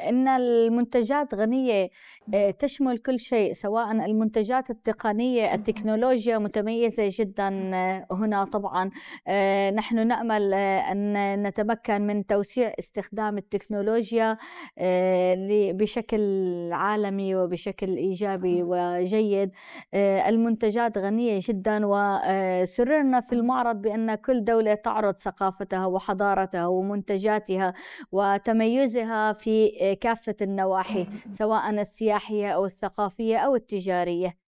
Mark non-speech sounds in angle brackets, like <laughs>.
ان المنتجات غنيه آه، تشمل كل شيء سواء المنتجات التقنيه التكنولوجيا متميزه جدا آه، هنا طبعا آه، نحن نامل ان نتمكن من توسيع استخدام التكنولوجيا بشكل عالمي وبشكل ايجابي وجيد المنتجات غنيه جدا وسررنا في المعرض بان كل دوله تعرض ثقافتها وحضارتها ومنتجاتها وتميزها في كافة النواحي <laughs> سواء السياحية أو الثقافية أو التجارية